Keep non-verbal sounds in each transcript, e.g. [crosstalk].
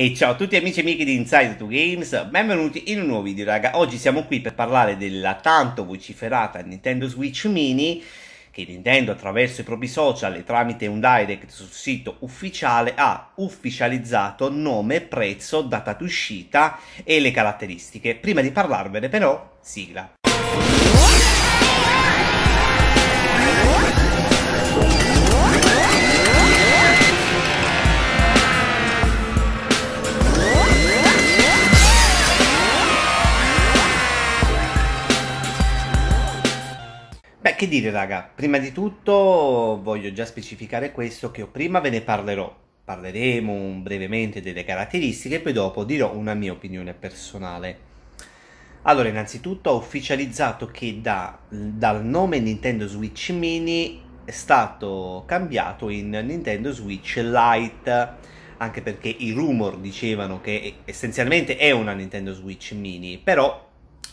E ciao a tutti amici e amiche di Inside 2 Games, benvenuti in un nuovo video raga. Oggi siamo qui per parlare della tanto vociferata Nintendo Switch Mini che Nintendo attraverso i propri social e tramite un direct sul sito ufficiale ha ufficializzato nome, prezzo, data d'uscita e le caratteristiche. Prima di parlarvene però, sigla. che dire raga, prima di tutto voglio già specificare questo che prima ve ne parlerò, parleremo brevemente delle caratteristiche e poi dopo dirò una mia opinione personale. Allora, innanzitutto ho ufficializzato che da, dal nome Nintendo Switch Mini è stato cambiato in Nintendo Switch Lite, anche perché i rumor dicevano che essenzialmente è una Nintendo Switch Mini, però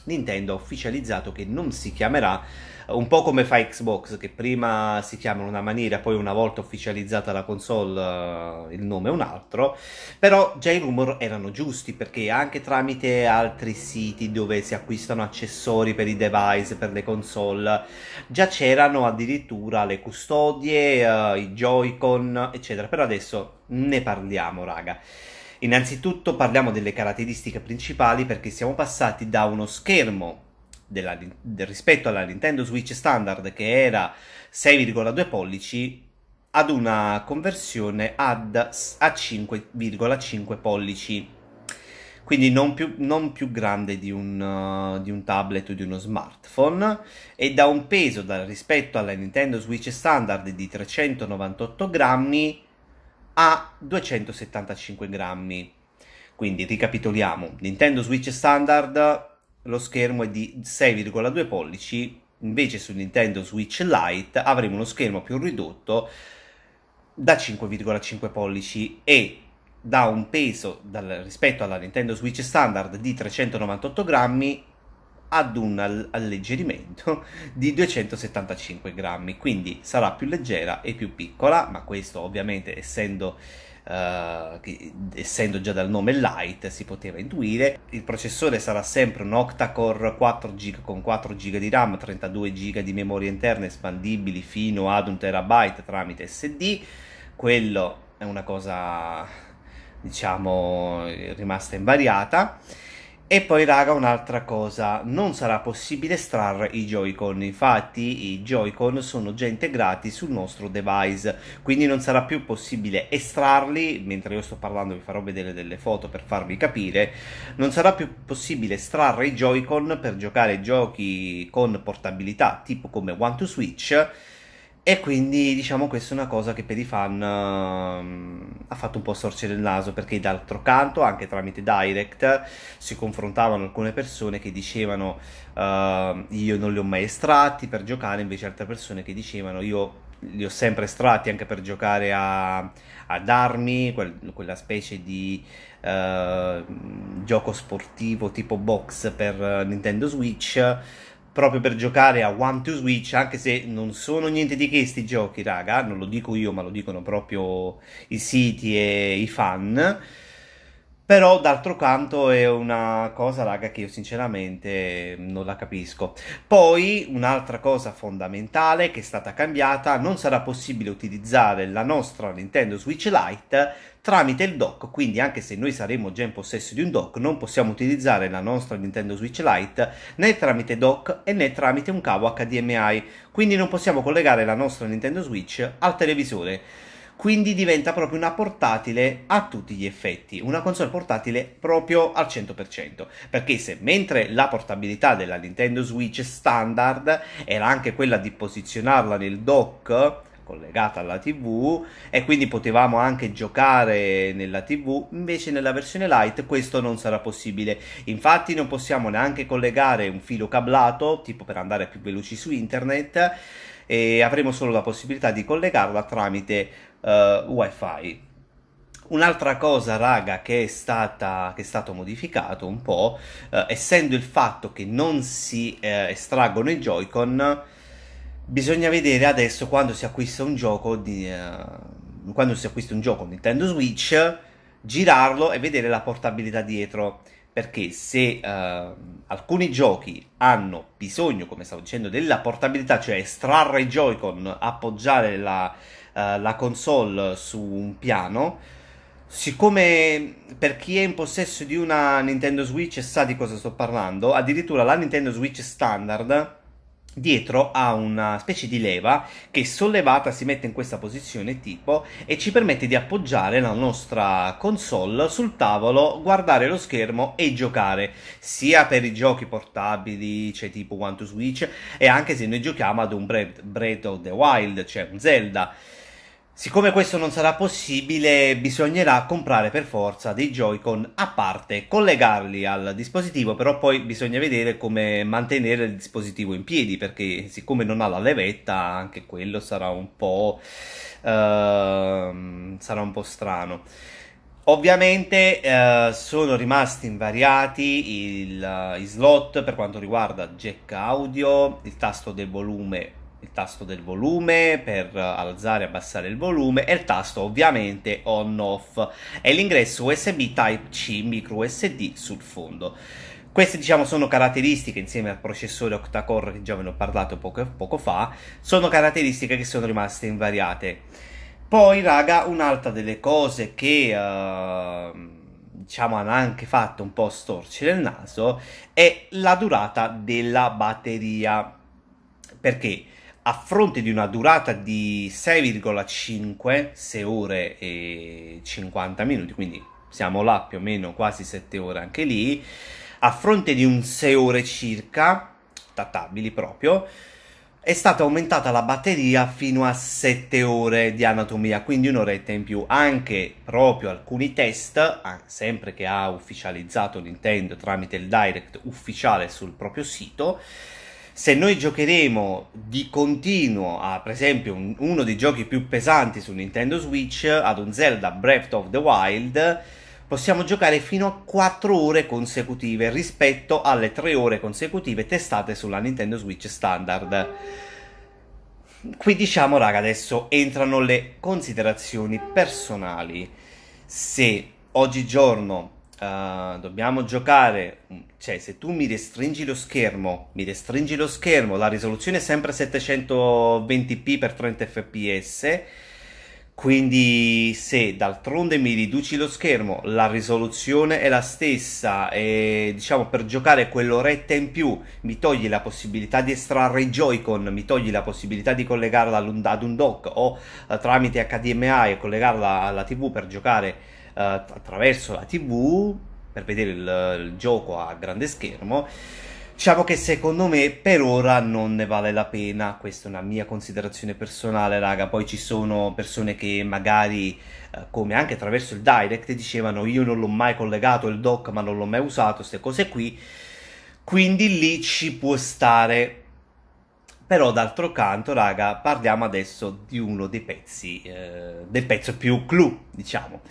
Nintendo ha ufficializzato che non si chiamerà eh, un po' come fa Xbox che prima si chiama in una maniera, poi una volta ufficializzata la console eh, il nome è un altro, però già i rumor erano giusti perché anche tramite altri siti dove si acquistano accessori per i device, per le console, già c'erano addirittura le custodie, eh, i Joy-Con, eccetera, però adesso ne parliamo, raga. Innanzitutto parliamo delle caratteristiche principali perché siamo passati da uno schermo della, del rispetto alla Nintendo Switch standard che era 6,2 pollici ad una conversione ad, a 5,5 pollici quindi non più, non più grande di un, uh, di un, tablet o di uno smartphone e da un peso da, rispetto alla Nintendo Switch standard di 398 grammi a 275 grammi. Quindi ricapitoliamo, Nintendo Switch standard lo schermo è di 6,2 pollici, invece su Nintendo Switch Lite avremo uno schermo più ridotto da 5,5 pollici e da un peso dal, rispetto alla Nintendo Switch standard di 398 grammi ad un alleggerimento [laughs] di 275 grammi, quindi sarà più leggera e più piccola, ma questo ovviamente essendo Uh, che, essendo già dal nome light si poteva intuire il processore sarà sempre un octa-core 4 GB con 4 GB di RAM 32 GB di memoria interna espandibili fino ad un terabyte tramite SD quello è una cosa diciamo rimasta invariata e poi raga un'altra cosa, non sarà possibile estrarre i Joy-Con, infatti i Joy-Con sono già integrati sul nostro device, quindi non sarà più possibile estrarli, mentre io sto parlando vi farò vedere delle foto per farvi capire, non sarà più possibile estrarre i Joy-Con per giocare giochi con portabilità tipo come One to Switch e quindi diciamo questa è una cosa che per i fan uh, ha fatto un po' sorgere il naso perché d'altro canto anche tramite Direct si confrontavano alcune persone che dicevano uh, io non li ho mai estratti per giocare invece altre persone che dicevano io li ho sempre estratti anche per giocare a, ad armi, quel, quella specie di uh, gioco sportivo tipo box per Nintendo Switch proprio per giocare a One to Switch, anche se non sono niente di che questi giochi, raga, non lo dico io, ma lo dicono proprio i siti e i fan però d'altro canto è una cosa, raga, che io sinceramente non la capisco. Poi un'altra cosa fondamentale che è stata cambiata, non sarà possibile utilizzare la nostra Nintendo Switch Lite tramite il dock, quindi anche se noi saremo già in possesso di un dock, non possiamo utilizzare la nostra Nintendo Switch Lite né tramite dock né tramite un cavo HDMI, quindi non possiamo collegare la nostra Nintendo Switch al televisore quindi diventa proprio una portatile a tutti gli effetti, una console portatile proprio al 100%, perché se mentre la portabilità della Nintendo Switch standard era anche quella di posizionarla nel dock collegata alla TV e quindi potevamo anche giocare nella TV, invece nella versione light questo non sarà possibile. Infatti non possiamo neanche collegare un filo cablato, tipo per andare più veloci su internet e avremo solo la possibilità di collegarla tramite uh, wifi Un'altra cosa, raga, che è, stata, che è stato modificato un po', eh, essendo il fatto che non si eh, estraggono i Joy-Con, bisogna vedere adesso quando si acquista un gioco di, eh, quando si acquista un gioco Nintendo Switch, girarlo e vedere la portabilità dietro. Perché se eh, alcuni giochi hanno bisogno, come stavo dicendo, della portabilità, cioè estrarre i Joy-Con, appoggiare la, eh, la console su un piano, siccome per chi è in possesso di una Nintendo Switch sa di cosa sto parlando, addirittura la Nintendo Switch standard dietro ha una specie di leva che sollevata si mette in questa posizione tipo e ci permette di appoggiare la nostra console sul tavolo, guardare lo schermo e giocare sia per i giochi portabili, cioè tipo One to Switch, e anche se noi giochiamo ad un Breath of the Wild, cioè un Zelda. Siccome questo non sarà possibile, bisognerà comprare per forza dei Joy-Con a parte, collegarli al dispositivo, però poi bisogna vedere come mantenere il dispositivo in piedi, perché siccome non ha la levetta, anche quello sarà un po', uh, sarà un po strano. Ovviamente eh, sono rimasti invariati il, uh, slot per quanto riguarda jack audio, il tasto del volume il tasto del volume per alzare e abbassare il volume e il tasto ovviamente on off e l'ingresso USB Type-C micro USD sul fondo. Queste diciamo sono caratteristiche insieme al processore octa-core che già ve ne ho parlato poco, poco fa, sono caratteristiche che sono rimaste invariate. Poi raga, un'altra delle cose che eh, diciamo hanno anche fatto un po' storcere il naso è la durata della batteria. Perché? a fronte di una durata di 6,56 ore e 50 minuti, quindi siamo là più o meno quasi 7 ore anche lì, a fronte di un 6 ore circa, tattabili proprio, è stata aumentata la batteria fino a 7 ore di anatomia, quindi un'oretta in più. Anche proprio alcuni test, sempre che ha ufficializzato Nintendo tramite il direct ufficiale sul proprio sito, se noi giocheremo di continuo a, per esempio, un, uno dei giochi più pesanti su Nintendo Switch, ad un Zelda Breath of the Wild, possiamo giocare fino a 4 ore consecutive rispetto alle 3 ore consecutive testate sulla Nintendo Switch standard. Qui diciamo, raga, adesso entrano le considerazioni personali. Se oggigiorno Uh, dobbiamo giocare, cioè se tu mi restringi lo schermo, mi restringi lo schermo, la risoluzione è sempre 720p per 30 fps, quindi se d'altronde mi riduci lo schermo, la risoluzione è la stessa e diciamo per giocare quell'oretta in più mi togli la possibilità di estrarre i Joy-Con, mi togli la possibilità di collegarla ad un dock o uh, tramite HDMI e collegarla alla TV per giocare eh, attraverso la TV per vedere il, il gioco a grande schermo. Diciamo che secondo me per ora non ne vale la pena, questa è una mia considerazione personale, raga. Poi ci sono persone che magari, eh, come anche attraverso il direct, dicevano io non l'ho mai collegato il dock ma non l'ho mai usato, queste cose qui. Quindi lì ci può stare. Però d'altro canto, raga, parliamo adesso di uno dei pezzi, eh, del pezzo più clou, diciamo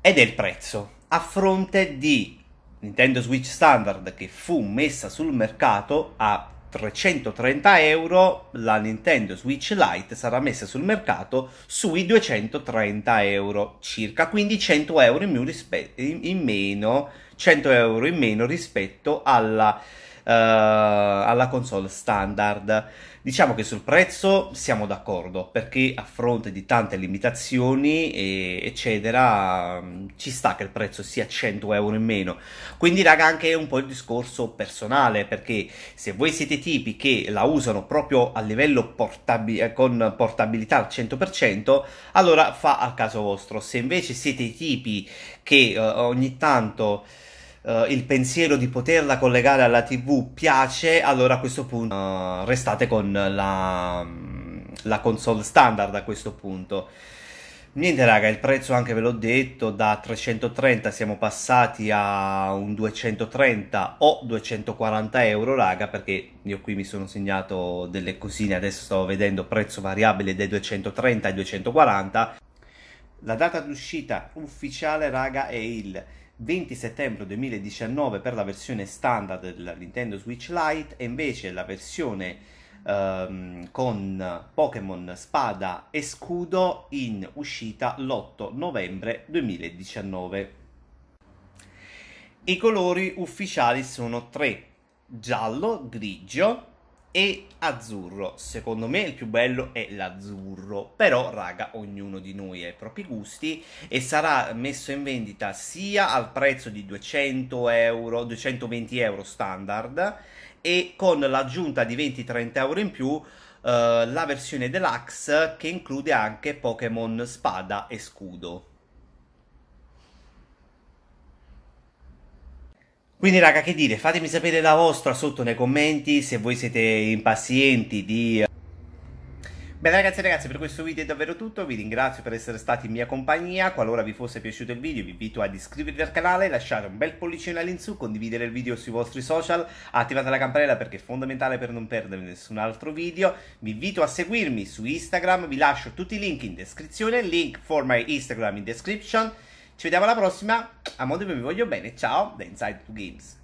ed è il prezzo. A fronte di Nintendo Switch Standard che fu messa sul mercato a 330 euro, la Nintendo Switch Lite sarà messa sul mercato sui 230 euro circa, quindi 100 euro in, rispe- in meno, 100 euro in meno rispetto alla eh, alla console standard. Diciamo che sul prezzo siamo d'accordo perché a fronte di tante limitazioni e eccetera ci sta che il prezzo sia 100 euro in meno. Quindi raga anche è un po' il discorso personale perché se voi siete tipi che la usano proprio a livello portabil- eh, con portabilità al 100% allora fa al caso vostro. Se invece siete i tipi che uh, ogni tanto uh, il pensiero di poterla collegare alla TV piace, allora a questo punto uh, restate con la, la console standard a questo punto. Niente raga, il prezzo anche ve l'ho detto, da 330 siamo passati a un 230 o 240 euro raga, perché io qui mi sono segnato delle cosine, adesso sto vedendo prezzo variabile dai 230 ai 240. La data d'uscita ufficiale raga è il 20 settembre 2019 per la versione standard della Nintendo Switch Lite e invece la versione ehm, con Pokémon Spada e Scudo in uscita l'8 novembre 2019. I colori ufficiali sono tre, giallo, grigio e azzurro. Secondo me il più bello è l'azzurro, però raga, ognuno di noi ha i propri gusti e sarà messo in vendita sia al prezzo di 200 euro, 220 euro standard e con l'aggiunta di 20-30 euro in più Uh, la versione deluxe che include anche Pokémon Spada e Scudo. Quindi raga che dire, fatemi sapere la vostra sotto nei commenti se voi siete impazienti di... Eh. Bene ragazzi e ragazze per questo video è davvero tutto, vi ringrazio per essere stati in mia compagnia, qualora vi fosse piaciuto il video vi invito ad iscrivervi al canale, lasciate un bel pollicino all'insù, condividere il video sui vostri social, attivate la campanella perché è fondamentale per non perdere nessun altro video, vi invito a seguirmi su Instagram, vi lascio tutti i link in descrizione, link for my Instagram in description, ci vediamo alla prossima. A modo vi voglio bene. Ciao da Inside 2 Games.